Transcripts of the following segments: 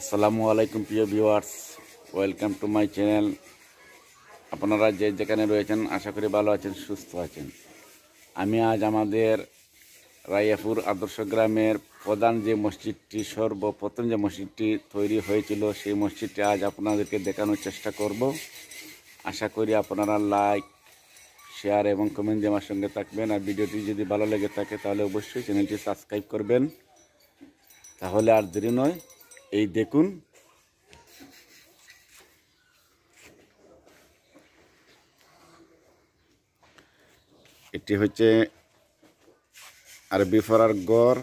আসসালামু আলাইকুম প্রিয় viewers welcome to my channel আপনারা যে যেখানে রয়েছেন আশা করি ভালো আছেন সুস্থ আছেন আমি আজ আমাদের রায়াপুর আদর্শ গ্রামের প্রধান যে মসজিদটি সর্বপ্রথম যে মসজিদটি তৈরি হয়েছিল সেই মসজিদটি আজ আপনাদেরকে দেখানোর চেষ্টা করব আশা করি আপনারা লাইক শেয়ার এবং কমেন্ট আমার সঙ্গে থাকবেন আর ভিডিওটি যদি ভালো লেগে থাকে তাহলে অবশ্যই চ্যানেলটি সাবস্ক্রাইব করবেন তাহলে আর দেরি নয় এই দেখুন এটি হচ্ছে আর বিফরার গড়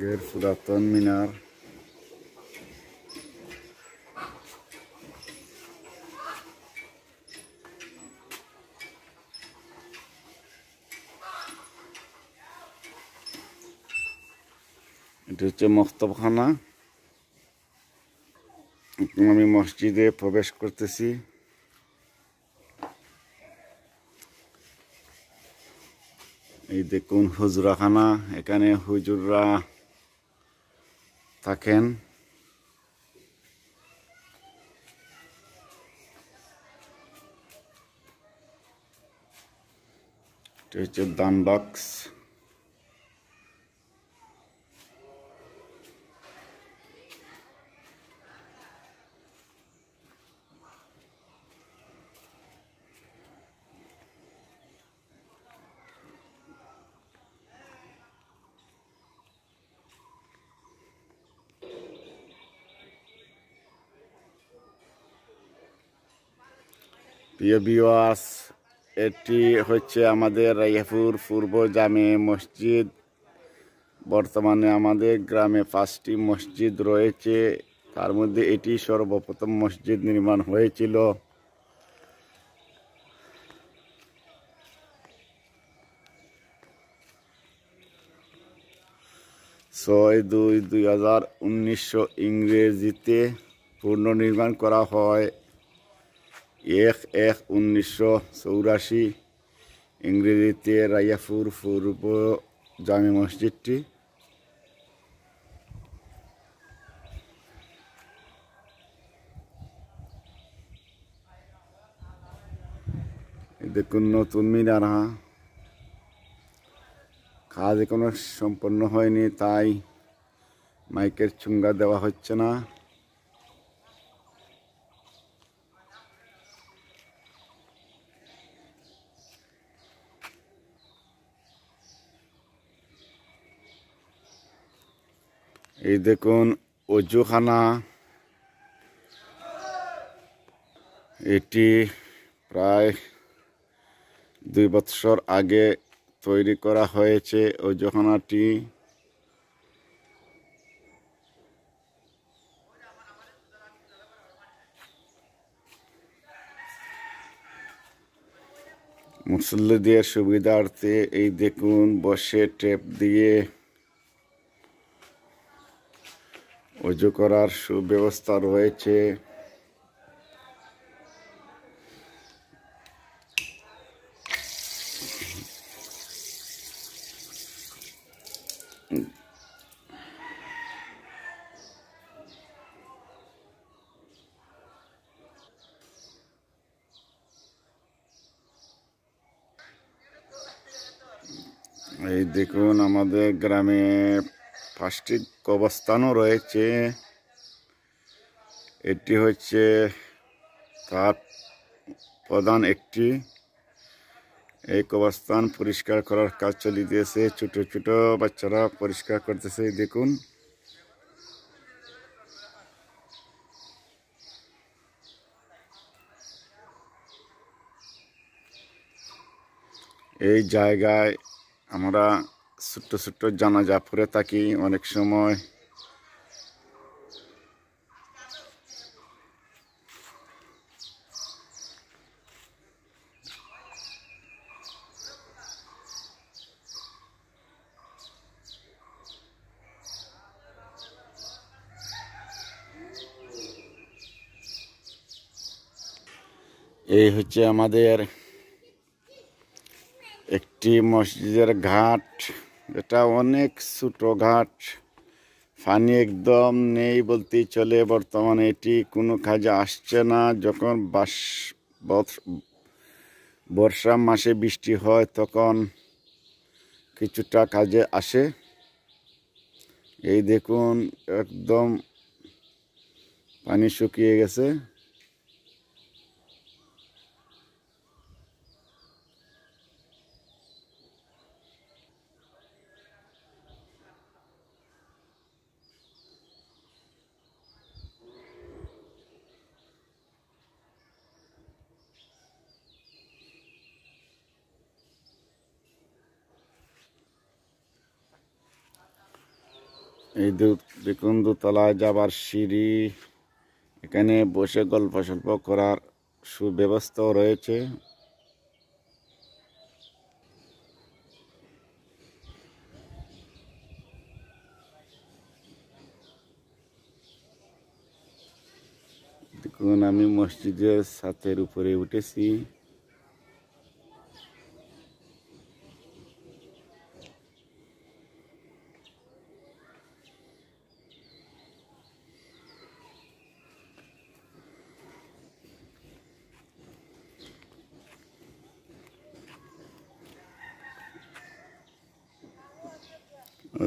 গের পুরাতন মিনার এটা হচ্ছে মক্তবখানা আমি মসজিদে প্রবেশ করতেছি এই দেখুন হুজরাখানা এখানে হুজুররা Tak en, taken Dan box প্রিয় বিওয়াস এটি হচ্ছে আমাদের রাইয়াপুর পূর্ব জামে মসজিদ বর্তমানে আমাদের গ্রামে পাঁচটি মসজিদ রয়েছে তার মধ্যে এটি সর্বপ্রথম মসজিদ নির্মাণ হয়েছিল ছয় দুই দুই হাজার উনিশশো ইংরেজিতে পুনর্নির্মাণ করা হয় এক এক উনিশশো চৌরাশি ইংরেজিতে রাইয়াপুর পূর্ব জামি মসজিদটি দেখুন নতুন মিনার হা হ্যাঁ। কাজ এখনো সম্পন্ন হয়নি তাই মাইকের চুঙ্গা দেওয়া হচ্ছে না এই দেখুন অজুখানা এটি প্রায় দুই বৎসর আগে তৈরি করা হয়েছে অজুখানাটি মুসল্লিদের সুবিধার্থে এই দেখুন বসে টেপ দিয়ে অজু করার সুব্যবস্থা রয়েছে এই দেখুন আমাদের গ্রামে ফার্স্টের কবস্থানও রয়েছে এটি হচ্ছে তার প্রধান একটি এই কবস্থান পরিষ্কার করার কাজ দিয়েছে ছোট ছোট বাচ্চারা পরিষ্কার করতেছে দেখুন এই জায়গায় আমরা ছোট্ট ছোট্ট জানাজা পরে থাকি অনেক সময় এই হচ্ছে আমাদের একটি মসজিদের ঘাট এটা অনেক ছোটো ঘাট পানি একদম নেই বলতে চলে বর্তমানে এটি কোনো কাজে আসছে না যখন বাস বর্ষা মাসে বৃষ্টি হয় তখন কিছুটা কাজে আসে এই দেখুন একদম পানি শুকিয়ে গেছে এই দেখুন দোতলায় যাবার সিঁড়ি এখানে বসে গল্প সল্প করার সুব্যবস্থাও রয়েছে দেখুন আমি মসজিদের ছাতের উপরে উঠেছি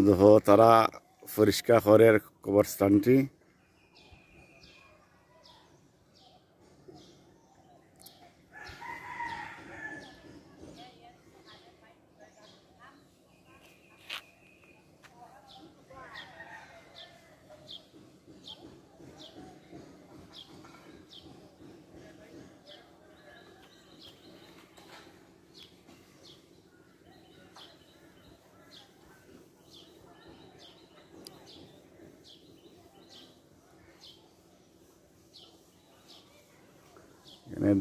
দেখো তারা পরিষ্কার করে কবরস্থানটি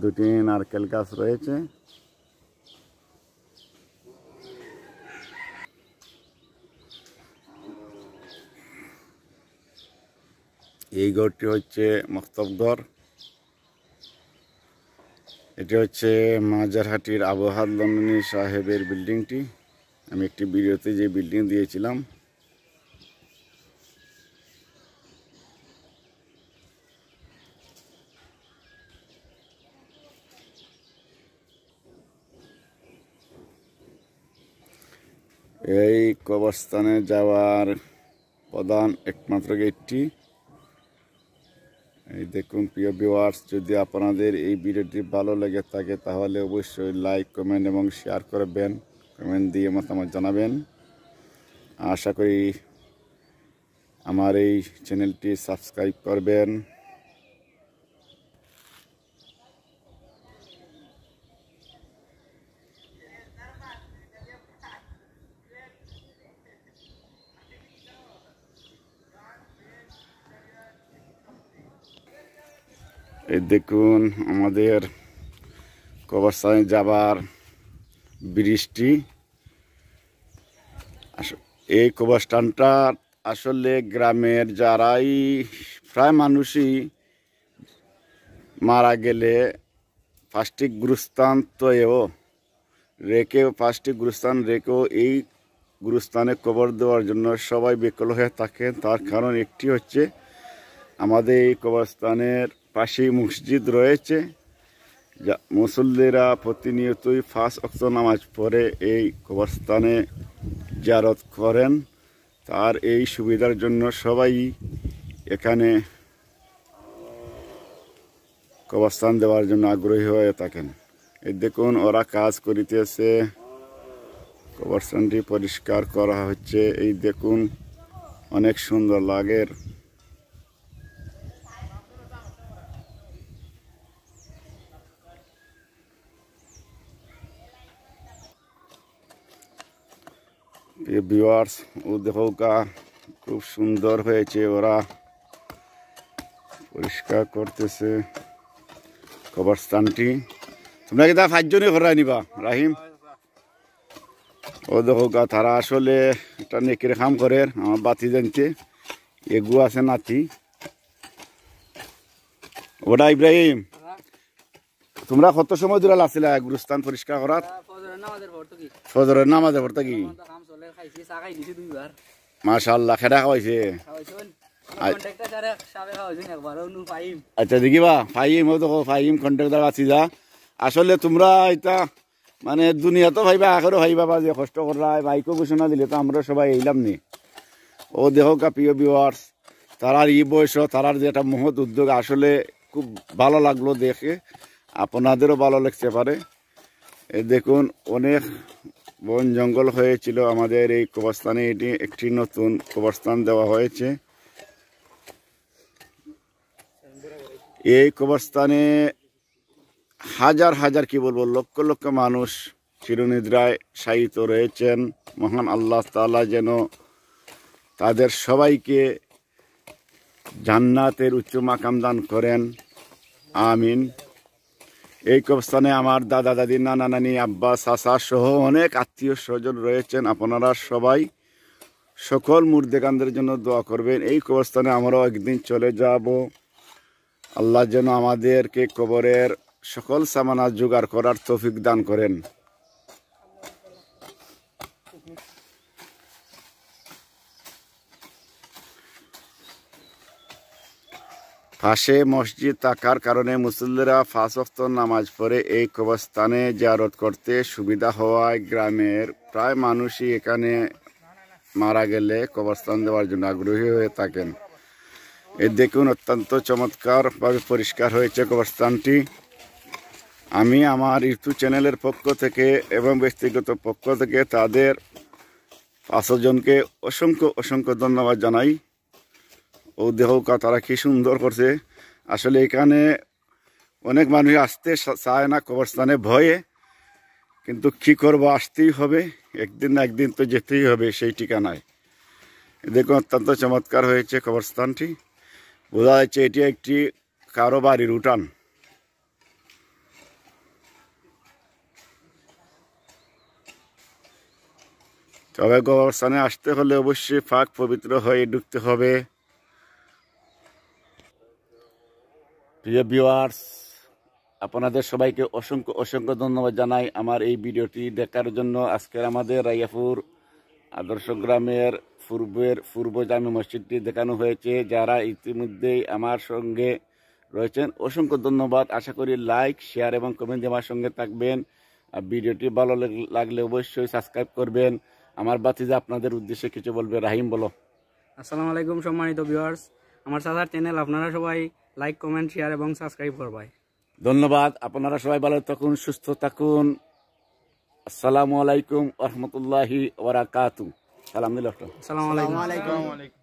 দুটি নারকেল গাছ রয়েছে এই ঘরটি হচ্ছে ঘর এটি হচ্ছে মাজারহাটির আবহাওয়া লন্ডনী সাহেবের বিল্ডিংটি আমি একটি ভিডিওতে যে বিল্ডিং দিয়েছিলাম এই কবরস্থানে যাওয়ার প্রধান একমাত্র গেটটি এই দেখুন প্রিয় ভিওয়ার্স যদি আপনাদের এই ভিডিওটি ভালো লেগে থাকে তাহলে অবশ্যই লাইক কমেন্ট এবং শেয়ার করবেন কমেন্ট দিয়ে মতামত জানাবেন আশা করি আমার এই চ্যানেলটি সাবস্ক্রাইব করবেন এই দেখুন আমাদের কবরস্থানে যাবার ব্রিজটি এই কবরস্থানটা আসলে গ্রামের যারাই প্রায় মানুষই মারা গেলে ফার্স্টে গুরুস্থান তো রেখে ফার্স্টে গুরুস্থান রেখেও এই গুরুস্থানে কবর দেওয়ার জন্য সবাই বিকল হয়ে থাকেন তার কারণ একটি হচ্ছে আমাদের এই কবরস্থানের পাশেই মসজিদ রয়েছে যা মুসল্লিরা প্রতিনিয়তই ফাঁস অক্ত নামাজ পরে এই কবরস্থানে জারত করেন তার এই সুবিধার জন্য সবাই এখানে কবরস্থান দেওয়ার জন্য আগ্রহী হয়ে থাকেন এই দেখুন ওরা কাজ করিতেছে কবরস্থানটি পরিষ্কার করা হচ্ছে এই দেখুন অনেক সুন্দর লাগের ভিউয়ার্স ও দেখৌকা খুব সুন্দর হয়েছে ওরা পরিষ্কার করতেছে কবরস্থানটি তোমরা কি তা ফাইজনই করাই নিবা রাহিম ও কা তারা আসলে একটা নেকের খাম করে আমার বাতি জানতে এগু আছে নাতি ওটা ইব্রাহিম তোমরা কত সময় দূরাল আসিলা গুরুস্থান পরিষ্কার করার হ্যাঁ, ফজরের নামাজের ভর্তা কি মাশাল্লাহ খেদা খাওয়াইছে আচ্ছা দেখিবা ফাইম তো ফাইম কন্ট্রাক্টার আছি যা আসলে তোমরা এটা মানে দুনিয়া তো ভাইবা আগেও ভাইবা বা যে কষ্ট করা বাইকও ঘোষণা দিলে তো আমরা সবাই এইলাম নি ও দেহ কাপিও বিওয়ার্স তারার ই বয়স তারার যে একটা মহৎ উদ্যোগ আসলে খুব ভালো লাগলো দেখে আপনাদেরও ভালো লাগতে পারে দেখুন অনেক বন জঙ্গল হয়েছিল আমাদের এই কবরস্থানে এটি একটি নতুন কবরস্থান দেওয়া হয়েছে এই কবরস্থানে হাজার হাজার কি বলবো লক্ষ লক্ষ মানুষ চিরনিদ্রায় শায়িত রয়েছেন মহান আল্লাহ তালা যেন তাদের সবাইকে জান্নাতের উচ্চ মাকাম দান করেন আমিন এই কবস্থানে আমার দাদা দাদি নানা নানি আব্বা চাচা সহ অনেক আত্মীয় স্বজন রয়েছেন আপনারা সবাই সকল মুর্দেকানদের জন্য দোয়া করবেন এই কবস্থানে আমরাও একদিন চলে যাব আল্লাহ যেন আমাদেরকে কবরের সকল সামানা জোগাড় করার তৌফিক দান করেন ফাঁসে মসজিদ থাকার কারণে মুসল্লিরা ফাঁসক্ত নামাজ পড়ে এই কবরস্থানে জারত করতে সুবিধা হওয়ায় গ্রামের প্রায় মানুষই এখানে মারা গেলে কবরস্থান দেওয়ার জন্য আগ্রহী হয়ে থাকেন এ দেখুন অত্যন্ত চমৎকারভাবে পরিষ্কার হয়েছে কবরস্থানটি আমি আমার ইউটিউব চ্যানেলের পক্ষ থেকে এবং ব্যক্তিগত পক্ষ থেকে তাদের পাঁচজনকে অসংখ্য অসংখ্য ধন্যবাদ জানাই ও দেহকা তারা কি সুন্দর করছে আসলে এখানে অনেক মানুষ আসতে চায় না কবরস্থানে ভয়ে কিন্তু কি করব আসতেই হবে একদিন না একদিন তো যেতেই হবে সেই ঠিকানায় দেখুন অত্যন্ত চমৎকার হয়েছে কবরস্থানটি বোঝা যাচ্ছে এটি একটি কারো বাড়ির উঠান তবে কবরস্থানে আসতে হলে অবশ্যই ফাঁক পবিত্র হয়ে ঢুকতে হবে প্রিয় ভিওয়ার্স আপনাদের সবাইকে অসংখ্য অসংখ্য ধন্যবাদ জানাই আমার এই ভিডিওটি দেখার জন্য আজকের আমাদের রাইয়াপুর আদর্শ গ্রামের পূর্বের পূর্ব জামি মসজিদটি দেখানো হয়েছে যারা ইতিমধ্যেই আমার সঙ্গে রয়েছেন অসংখ্য ধন্যবাদ আশা করি লাইক শেয়ার এবং কমেন্ট আমার সঙ্গে থাকবেন আর ভিডিওটি ভালো লাগলে অবশ্যই সাবস্ক্রাইব করবেন আমার বাতিজা আপনাদের উদ্দেশ্যে কিছু বলবে রাহিম বলো আসসালামু আলাইকুম সম্মানিত ভিউয়ার্স আমার চাচার চ্যানেল আপনারা সবাই লাইক কমেন্ট শেয়ার এবং সাবস্ক্রাইব করবাই ধন্যবাদ আপনারা সবাই ভালো থাকুন সুস্থ থাকুন আসসালামু আলাইকুম রহমতুল্লাহি ওরাকাতু সালাম দিল